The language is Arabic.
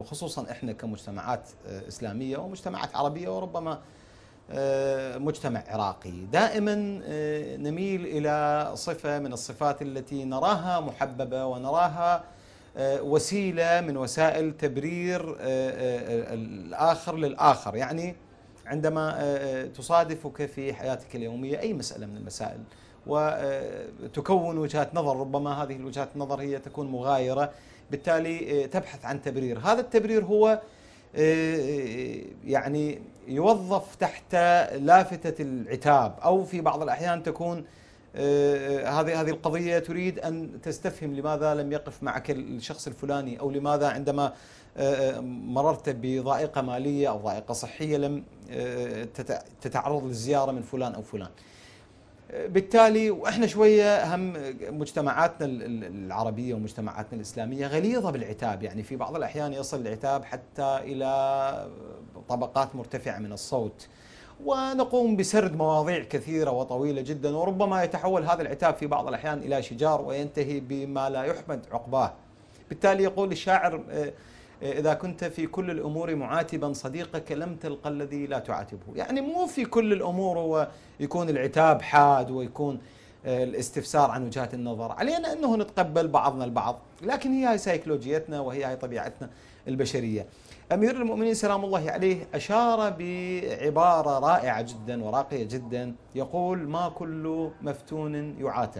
وخصوصا احنا كمجتمعات آه، اسلاميه ومجتمعات عربيه وربما آه، مجتمع عراقي دائما آه، نميل الى صفه من الصفات التي نراها محببه ونراها وسيله من وسائل تبرير الاخر للاخر يعني عندما تصادفك في حياتك اليوميه اي مساله من المسائل وتكون وجهات نظر ربما هذه الوجهات النظر هي تكون مغايرة بالتالي آه، تبحث عن تبرير هذا التبرير هو آه، يعني يوظف تحت لافتة العتاب أو في بعض الأحيان تكون آه، هذه هذه القضية تريد أن تستفهم لماذا لم يقف معك الشخص الفلاني أو لماذا عندما مررت بضائقة مالية أو ضائقة صحية لم تتعرض للزيارة من فلان أو فلان بالتالي واحنا شويه هم مجتمعاتنا العربيه ومجتمعاتنا الاسلاميه غليظه بالعتاب يعني في بعض الاحيان يصل العتاب حتى الى طبقات مرتفعه من الصوت ونقوم بسرد مواضيع كثيره وطويله جدا وربما يتحول هذا العتاب في بعض الاحيان الى شجار وينتهي بما لا يحمد عقباه بالتالي يقول الشاعر آه، إذا كنت في كل الأمور معاتبا صديقك لم تلقى الذي لا تعاتبه يعني مو في كل الأمور هو يكون العتاب حاد ويكون آه، الاستفسار عن وجهات النظر علينا أنه نتقبل بعضنا البعض لكن هي هاي سيكولوجيتنا وهي هاي طبيعتنا البشرية أمير المؤمنين سلام الله عليه أشار بعبارة رائعة جدا وراقية جدا يقول ما كل مفتون يعاتب